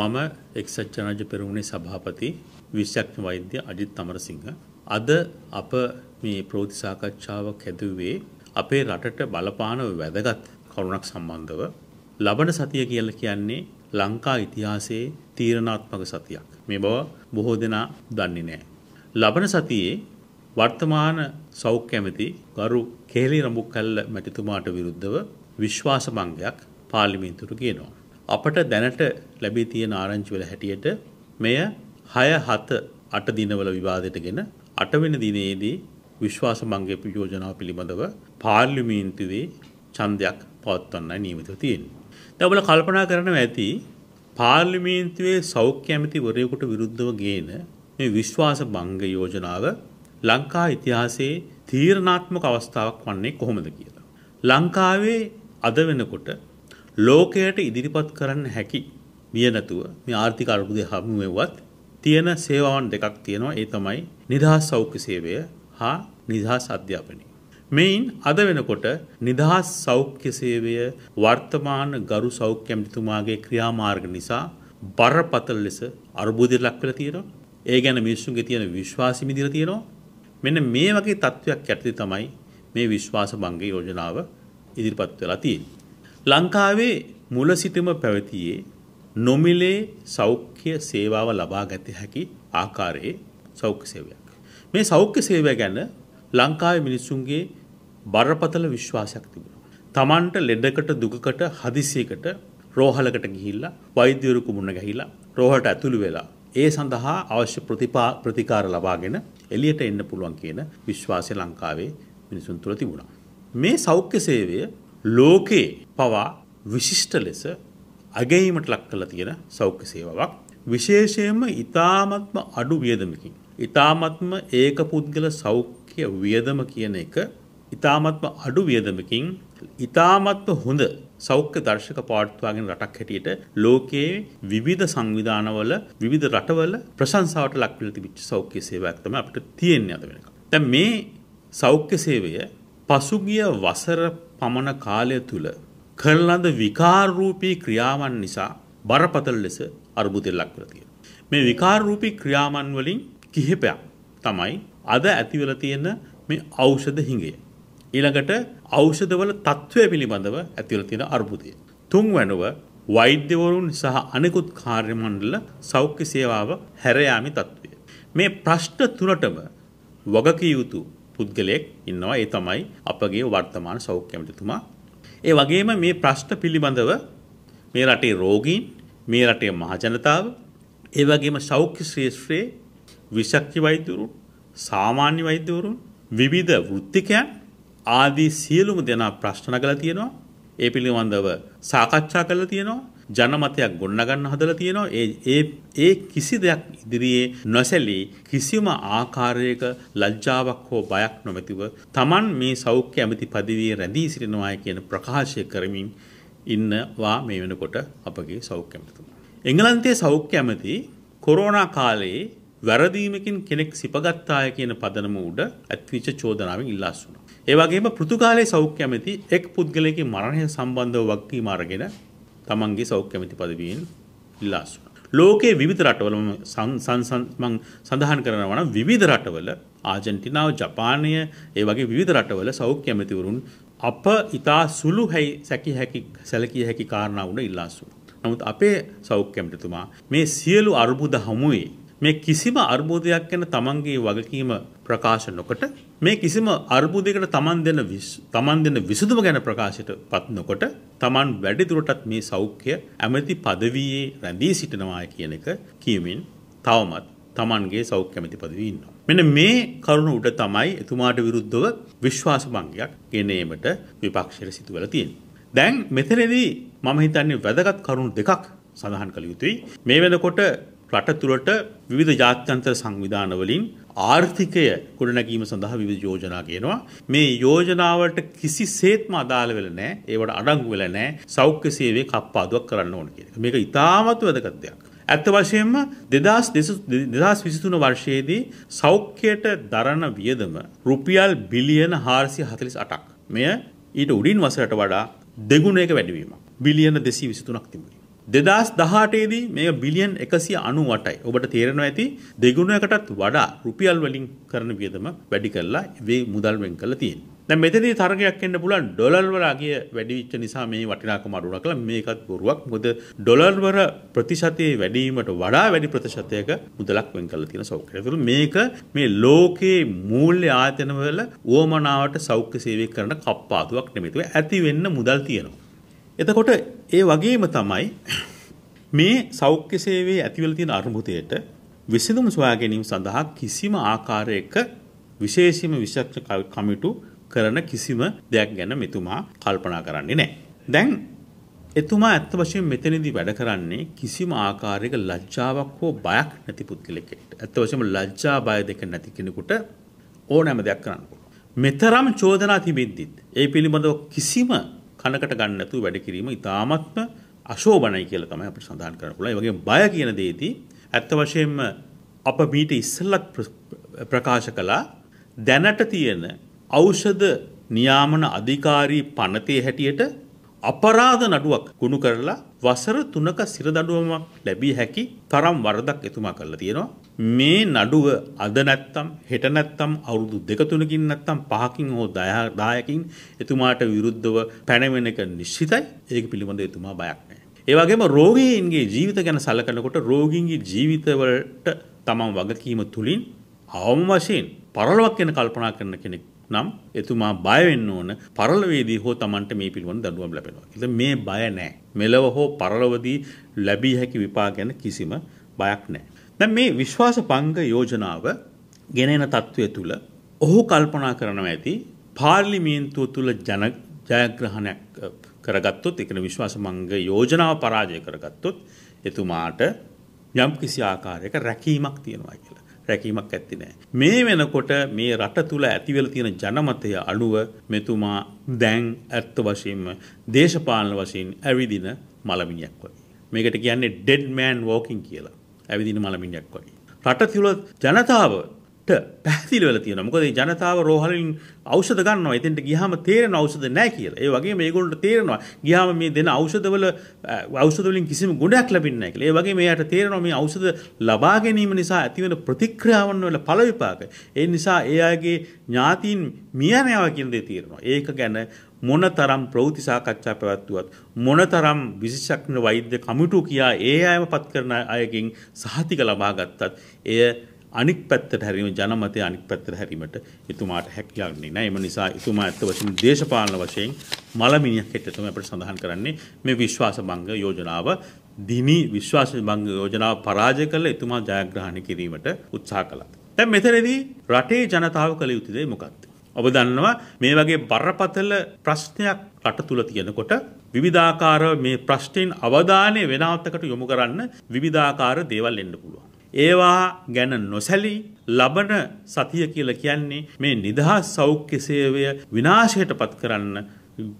මම එක්සත් ජනාධිපති පෙරමුණේ සභාපති විශ්වඥ වෛද්‍ය අජිත් තමරසිංහ අද අප මේ ප්‍රවෘත්ති සාකච්ඡාවක් හැදුවේ අපේ රටට බලපාන වැදගත් කරුණක් සම්බන්ධව ලබන සතිය කියලා කියන්නේ ලංකා ඉතිහාසයේ තීරණාත්මක සතියක් මේ බව බොහෝ දෙනා දන්නේ නැහැ ලබන සතියේ වර්තමාන සෞඛ්‍ය ඇමති ගරු කේලි රඹුකල්ල මැතිතුමාට විරුද්ධව විශ්වාස භංගයක් පාර්ලිමේන්තුවට කියනවා අපට දැනට ලැබී තියෙන ආරංචිවල හැටියට මෙය 6 7 8 දිනවල විවාදයට ගෙන 8 වෙනි දිනේදී විශ්වාස මංගයේ යෝජනාව පිළිබඳව පාර්ලිමේන්තුවේ ඡන්දයක් පවත්වන්නයි නියමිතව තියෙන්නේ. දැන් ඔයාලා කල්පනා කරනවා ඇති පාර්ලිමේන්තුවේ සෞඛ්‍ය ඇමතිවරයෙකුට විරුද්ධව ගේන මේ විශ්වාස භංග යෝජනාව ලංකා ඉතිහාසයේ තීරණාත්මක අවස්ථාවක් වන්නේ කොහොමද කියලා. ලංකාවේ අද වෙනකොට ලෝකයට ඉදිරිපත් කරන්න හැකි විය නැතුව මේ ආර්ථික අර්බුදය හමුවෙවත් තියෙන සේවාවන් දෙකක් තියෙනවා ඒ තමයි නිදහස් සෞඛ්‍ය සේවය හා නිදහස් අධ්‍යාපනය. මෙයින් අද වෙනකොට නිදහස් සෞඛ්‍ය සේවය වර්තමාන ගරු සෞඛ්‍ය ඇමතිතුමාගේ ක්‍රියාමාර්ග නිසා බරපතල ලෙස අර්බුදයට ලක් වෙලා තියෙනවා. ඒ ගැන මිනිස්සුන්ගේ තියෙන විශ්වාසය මිදිලා තියෙනවා. මෙන්න මේ වගේ තත්ත්වයක් යටතේ තමයි මේ විශ්වාස භංග යෝජනාව ඉදිරිපත් වෙලා තියෙන්නේ. ලංකාවේ මුල සිටම පැවතියේ නොමිලේ සෞඛ්‍ය සේවාව ලබා ගත හැකි ආකාරයේ සෞඛ්‍ය සේවයක්. මේ සෞඛ්‍ය සේවය ගැන ලංකාවේ මිනිසුන්ගේ බරපතල විශ්වාසයක් තිබුණා. Tamanට ලෙඩකට දුකකට හදිසියකට රෝහලකට ගිහිල්ලා වෛද්‍යවරු කුමුණ ගහිලා රෝහලට ඇතුළු වෙලා ඒ සඳහා අවශ්‍ය ප්‍රතිකාර ලබාගෙන එළියට එන්න පුළුවන් කියන විශ්වාසය ලංකාවේ මිනිසුන් තුළ තිබුණා. මේ සෞඛ්‍ය සේවය ලෝකේ පවා විශිෂ්ට ලෙස අගැයීමට ලක් කරලා තියෙන සෞඛ්‍ය සේවාවක් විශේෂයෙන්ම ඊ타මත්ම අඩු වියදමකින් ඊ타මත්ම ඒක පුද්ගල සෞඛ්‍ය වියදම කියන එක ඊ타මත්ම අඩු වියදමකින් ඊ타මත්ම හොඳ සෞඛ්‍ය දර්ශක පාර්ශ්වවාගෙන රටක් හැටියට ලෝකයේ විවිධ සංවිධානවල විවිධ රටවල ප්‍රශංසාවට ලක් වෙලා තිබිච්ච සෞඛ්‍ය සේවාවක් තමයි අපිට තියෙන්නේ අද වෙනකම්. දැන් මේ සෞඛ්‍ය සේවය පසුගිය වසර පමණ කාලය තුළ කරන ලද විකාරූපී ක්‍රියාවන් නිසා බරපතල ලෙස අර්බුදයක් වෙලා තියෙනවා. මේ විකාරූපී ක්‍රියාවන් වලින් කිහිපයක් තමයි අද ඇති වෙලා තියෙන මේ ඖෂධ හිඟය. ඊළඟට ඖෂධවල తත්වය පිළිබඳව ඇති වෙලා තියෙන අර්බුදය. තුන්වැනුව වෛද්‍යවරුන් සහ අනෙකුත් කාර්ය මණ්ඩල සෞඛ්‍ය සේවාව හැර යාමේ తත්වය. මේ ප්‍රශ්න තුනටම වගකිය යුතු පුද්ගලයෙක් ඉන්නවා ඒ තමයි අපගේ වර්තමාන සෞඛ්‍ය ඇමතිතුමා. ඒ වගේම මේ ප්‍රශ්න පිළිබඳව මේ රටේ රෝගීන් මේ රටේ මහජනතාව ඒ වගේම සෞඛ්‍ය ශ්‍රේෂ්ත්‍රයේ විශක්ති වෛද්‍යවරුන් සාමාන්‍ය වෛද්‍යවරුන් විවිධ වෘත්තිකයන් ආදී සියලුම දෙනා ප්‍රශ්න නගලා තියෙනවා. ඒ පිළිබඳව සාකච්ඡා කරලා තියෙනවා. ජනමතයක් ගොඩනගන්න හදලා තියෙනවා. ඒ ඒ ඒ කිසි දෙයක් ඉදිරියේ නොසැලී කිසිම ආකාරයක ලැජ්ජාවක් හෝ බයක් නොමැතිව Taman මේ සෞඛ්‍ය ඇමති පදවියේ රැඳී සිටිනවා කියන ප්‍රකාශය කරමින් ඉන්නවා මේ වෙනකොට අපගේ සෞඛ්‍ය ඇමතිතුමා. එංගලන්තයේ සෞඛ්‍ය ඇමති කොරෝනා කාලේ වැරදීමකින් කෙනෙක් සිපගත්තාය කියන පදනම උඩ ඇත්විච චෝදනාවෙන් ඉල්ලාස් වුණා. ඒ වගේම පෘතුගාලයේ සෞඛ්‍ය ඇමති එක් පුද්ගලයෙකුගේ මරණය සම්බන්ධව වගකීම අරගෙන තමන්ගේ සෞඛ්‍යමති පදවීෙන් ඉල්ලාසුන. ලෝකයේ විවිධ රටවල මං සඳහන් කරනවා නම් විවිධ රටවල ආජන්ටිනාව ජපානය ඒ වගේ විවිධ රටවල සෞඛ්‍ය ඇමතිවරුන් අප ඉතා සුළු හැයි සැකි හැකි සැලකිය හැකි කාරණාවන ඉල්ලාසු. නමුත් අපේ සෞඛ්‍යමටතුමා මේ සියලු අර්බුද හමුවේ මේ කිසිම අර්බුදයක් ගැන තමන්ගේ වගකීම ප්‍රකාශ නොකොට මේ කිසිම අර්බුදයකට තමන් දෙන තමන් දෙන විසඳුම ගැන ප්‍රකාශයට පත් නොකොට තමන් වැඩිදුරටත් මේ සෞඛ්‍ය ඇමති පදවියේ රැඳී සිටිනවා කියන එක කියමින් තවමත් තමන්ගේ සෞඛ්‍ය ඇමති පදවියේ ඉන්නවා. මෙන්න මේ කරුණ උඩ තමයි එතුමාට විරුද්ධව විශ්වාස භංගයක් ගෙනීමට විපක්ෂයට සිදු වෙලා තියෙන්නේ. දැන් මෙතනදී මම හිතන්නේ වැදගත් කරුණු දෙකක් සඳහන් කළ යුතුයි. මේ වෙනකොට රට තුළට විවිධ ජාත්‍යන්තර සංවිධානවලින් ආර්ථිකය ගොඩනැගීම සඳහා විවිධ යෝජනා ගේනවා. මේ යෝජනාවට කිසිසේත්ම අදාළ වෙලා නැහැ. ඒවට අඩංගු වෙලා නැහැ. සෞඛ්‍ය සේවයේ කප්පාදුවක් කරන්න ඕන කියන එක. මේක ඉතාමත් වැදගත් දෙයක්. ඇත්ත වශයෙන්ම 2023 වර්ෂයේදී සෞඛ්‍යයට දරන වියදම රුපියල් බිලියන 448ක්. මෙය ඊට උඩින් වසරට වඩා දෙගුණයක වැඩිවීමක්. බිලියන 223ක් තිබුණා. දෙදස් දහටේදී මේ බිලියන් එකසිය අනු වටයි ඔබට තේරෙන ඇති දෙගුණයකටත් වඩා රුපියල් වලින් කරන වියදම වැඩි කරලා වේ මුදල් වෙන් කළ තියෙන්. දැන් මෙතනදී තරගයක් එන්න පුළුවන් ඩොලර් වල අගය වැඩි වෙච්ච නිසා මේ වටිනාකම අඩු වුණා කියලා මේකත් බොරුවක්. මොකද ඩොලර් වල ප්‍රතිශතයේ වැඩි වීමට වඩා වැඩි ප්‍රතිශතයක මුදලක් වෙන් කරලා තියෙන සෞඛ්‍යය. ඒතුළු මේක මේ ලෝකයේ මූල්‍ය ආයතන වල ඕමනාවට සෞඛ්‍ය සේවය කරන කප්පාදුවක් නෙමෙයි. ඇති වෙන්න මුදල් තියෙනවා. එතකොට ඒ වගේම තමයි මේ සෞඛ්‍ය සේවයේ ඇතිවල තියෙන අර්බුදයට විසඳුම් සොයා ගැනීම සඳහා කිසිම ආකාරයක විශේෂම විශක්ෂ කමිටු කරන කිසිම දෙයක් ගැන මෙතුමා කල්පනා කරන්නේ නැහැ. දැන් එතුමා ඇත්ත වශයෙන් මෙතනදී වැඩ කරන්නේ කිසිම ආකාරයක ලැජ්ජාවක් හෝ බයක් නැති පුද්ගලෙක්. ඇත්ත වශයෙන්ම ලැජ්ජා බය දෙක නැති කෙනෙකුට ඕනෑම දෙයක් කරන්න පුළුවන්. මෙතරම් චෝදනා තිබෙද්දිත් ඒ පිළිබඳව කිසිම කනකට ගන්න නැතුව වැඩ කිරීම ඉතාමත්ම අශෝභනයි කියලා තමයි අපිට සඳහන් කරන්න පුළුවන්. ඒ වගේම බය කියන දේදී ඇත්ත වශයෙන්ම අප මීට ඉස්සෙල්ලත් ප්‍රකාශ කළා දැනට තියෙන ඖෂධ නියාමන අධිකාරී පනතේ හැටියට අපරාධ නඩුවක් ගුණ කරලා වසර තුනක සිරදඬුවමක් ලැබිය හැකි තරම් වරදක් එතුමා කරලා තියෙනවා. මේ නඩුව අද නැත්තම් හෙට නැත්තම් අවුරුදු දෙක තුනකින් නැත්තම් පහකින් හෝ 10 10කින් එතුමාට විරුද්ධව පැනවෙන එක නිශ්චිතයි. ඒක පිළිබඳව එතුමා බයක් නැහැ. ඒ වගේම රෝගීන්ගේ ජීවිත ගැන සැලකනකොට රෝගීන්ගේ ජීවිතවලට තමන් වගකීම තුලින් අවම වශයෙන් පරලොවක් ගැන කල්පනා කරන කෙනෙක් නම් එතුමා බය වෙන්න ඕන පරලොවේදී හෝ Tamanට මේ පිළිබඳ දඬුවම් ලැබෙනවා. ඉතින් මේ බය නැහැ. මෙලව හෝ පරලොවදී ලැබිය හැකි විපාක ගැන කිසිම බයක් නැහැ. දැන් මේ විශ්වාස පංග යෝජනාව ගෙනෙන තත්ත්වය තුළ ඔහු කල්පනා කරනවා ඇති පාර්ලිමේන්තුව තුළ ජන ජයග්‍රහණයක් කරගත්තොත් එකන විශ්වාසමංග යෝජනාව පරාජය කරගත්තොත් එතුමාට යම් කිසි ආකාරයක රැකීමක් තියෙනවා කියලා. රැකීමක් ඇති නෑ. මේ වෙනකොට මේ රට තුළ ඇතිවල තියෙන ජනමතය අනුව මෙතුමා දැන් ඇත්ත වශයෙන්ම දේශපාලන වශයෙන් ඇවිදින මළමිනියක් වගේ. මේකට කියන්නේ ඩෙඩ් මෑන් වෝකින් කියලා ඇවිදින මළමිනියක් වගේ. රට තුළ ජනතාව ට පැහතිලවල තියෙන මොකද ජනතාව රෝහලින් ඖෂධ ගන්නවා එතෙන්ට ගියාම තේරෙන ඖෂධ නැහැ කියලා. ඒ වගේම මේගොල්ලන්ට තේරෙනවා ගියාම මේ දෙන ඖෂධවල ඖෂධ වලින් කිසිම ගුණයක් ලැබෙන්නේ නැහැ කියලා. ඒ වගේම එයාට තේරෙනවා මේ ඖෂධ ලබා ගැනීම නිසා ඇතිවන ප්‍රතික්‍රියාවන් වල ඵල විපාක. ඒ නිසා ඒ අයගේ ඥාතීන් මිය යනවා කියන දේ තේරෙනවා. ඒක ගැන මොනතරම් ප්‍රවෘත්ති සාකච්ඡා පැවැත්වුවත් මොනතරම් විශේෂඥ වෛද්‍ය කමිටු කියා ඒ අයම පත් කරන අයගෙන් සහතික ලබා ගත්තත් එය අනික් පැත්තට හැරීම ජනමතය අනික් පැත්තට හැරීමට එතුමාට හැකියාවක් නෑ. එම නිසා එතුමා ඇත්ත වශයෙන්ම දේශපාලන වශයෙන් මලමිණියක් හැටියට තමයි අපිට සඳහන් කරන්නේ මේ විශ්වාස භංග යෝජනාව දිනි විශ්වාස භංග යෝජනාව පරාජය කළ එතුමා ජයග්‍රහණය කිරීමට උත්සාහ කළා. දැන් මෙතනදී රටේ ජනතාව කළ යුතු දේ මොකක්ද? ඔබ දන්නවා මේ වගේ බරපතල ප්‍රශ්නයක් රට තුල තියෙනකොට විවිධාකාර මේ ප්‍රශ්නෙන් අවධානය වෙනවත්තකට යොමු කරන්න විවිධාකාර දේවල් එන්න පුළුවන්. ඒවා ගැන නොසැලී ලබන සතිය කියලා කියන්නේ මේ නිදහස් සෞඛ්‍ය සේවය විනාශයට පත් කරන්න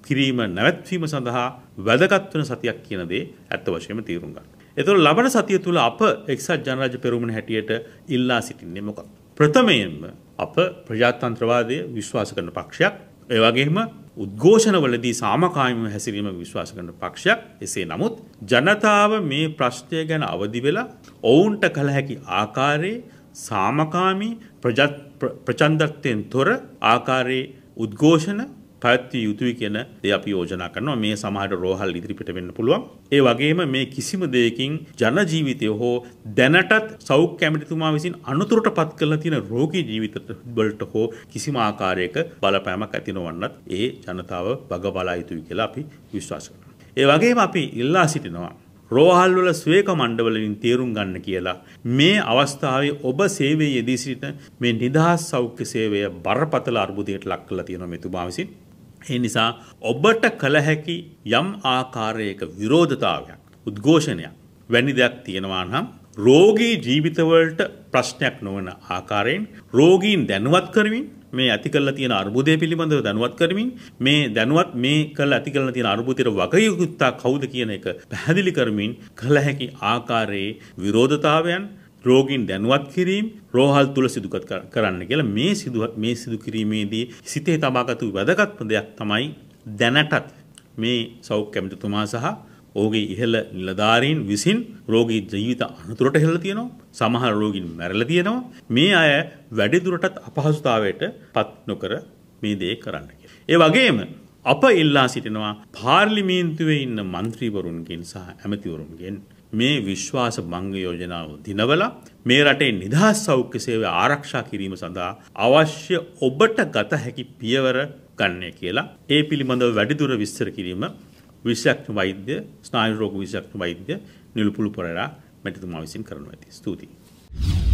කිරීම නැවැත්වීම සඳහා වැදගත් වෙන සතියක් කියන දේ ඇත්ත වශයෙන්ම තීරුම් ගන්න. ඒතකොට ලබන සතිය තුළ අප එක්සත් ජනරාජ්‍ය පෙරමුණ හැටියට ඉල්ලා සිටින්නේ මොකක්ද? ප්‍රථමයෙන්ම අප ප්‍රජාතන්ත්‍රවාදය විශ්වාස කරන පක්ෂයක්. ඒ වගේම උද්ඝෝෂණවලදී සාමකාමීව හැසිරීම විශ්වාස කරන පක්ෂයක් එසේ නමුත් ජනතාව මේ ප්‍රශ්නය ගැන අවදි වෙලා ඔවුන්ට කළ හැකි ආකාරයේ සාමකාමී ප්‍රචණ්ඩත්වයෙන් තොර ආකාරයේ උද්ඝෝෂණ පැවැත්විය යුතුයි කියන දේ අපි යෝජනා කරනවා මේ සමහරට රෝහල් ඉදිරිපිට වෙන්න පුළුවන් ඒ වගේම මේ කිසිම දෙයකින් ජන ජීවිතය හෝ දැනටත් සෞඛ්‍ය කැමතිතුමා විසින් අනුතුරට පත් කරලා තියෙන රෝගී ජීවිත වලට හෝ කිසිම ආකාරයක බලපෑමක් ඇති නොවන්නත් ඒ ජනතාව වග බලා යුතුයි කියලා අපි විශ්වාස කරනවා ඒ වගේම අපි ඉල්ලා සිටිනවා රෝහල් වල ස්වේක මණ්ඩවලින් තේරුම් ගන්න කියලා මේ අවස්ථාවේ ඔබ සේවයේ යෙදී සිටින මේ නිදහස් සෞඛ්‍ය සේවය බරපතල අර්බුදයකට ලක් කරලා තියෙනවා මෙතුමා විසින් ඒ නිසා ඔබට කළ හැකි යම් ආකාරයක විරෝධතාවයක් උද්ඝෝෂණයක් වැනි දෙයක් තියෙනවා නම් රෝගී ජීවිතවලට ප්‍රශ්නයක් නොවන ආකාරයෙන් රෝගීන් දැනුවත් කරමින් මේ ඇති කරලා තියෙන අර්බුදය පිළිබඳව දැනුවත් කරමින් මේ දැනුවත් මේ කළ ඇති කරලා තියෙන අර්බුදයට වගයුත්තා කවුද කියන එක පැහැදිලි කරමින් කළ හැකි ආකාරයේ විරෝධතාවයන් රෝගීන් දැනුවත් කිරීම රෝහල් තුල සිදු කරන්න කියලා මේ සිදු මේ සිදු කිරීමේදී සිතේ තබාගත වූ වැදගත්ම දෙයක් තමයි දැනටත් මේ සෞඛ්‍ය ඇමතිතුමා සහ ඔහුගේ ඉහළ නිලධාරීන් විසින් රෝගී ජීවිත අනතුරට හෙළලා තියෙනවා සමහර රෝගීන් මැරලා තියෙනවා මේ අය වැඩිදුරටත් අපහසුතාවයට පත් නොකර මේ දේ කරන්න කියලා. ඒ වගේම අප ඉල්ලා සිටිනවා පාර්ලිමේන්තුවේ ඉන්න മന്ത്രിවරුන්ගෙන් සහ ඇමතිවරුන්ගෙන් මේ විශ්වාස භංග යෝජනාව දිනවලා මේ රටේ නිදහස් සෞඛ්‍ය සේවය ආරක්ෂා කිරීම සඳහා අවශ්‍ය ඔබට ගත හැකි පියවර ගන්නේ කියලා ඒ පිළිබඳව වැඩිදුර විස්තර කිරීම විශෂක්ෂ වෛද්‍ය ස්නායු රෝග විශෂක්ෂ වෛද්‍ය නිලුපුළු පොරලා මැතිතුමා විසින් කරනු ඇති. ස්තුතියි.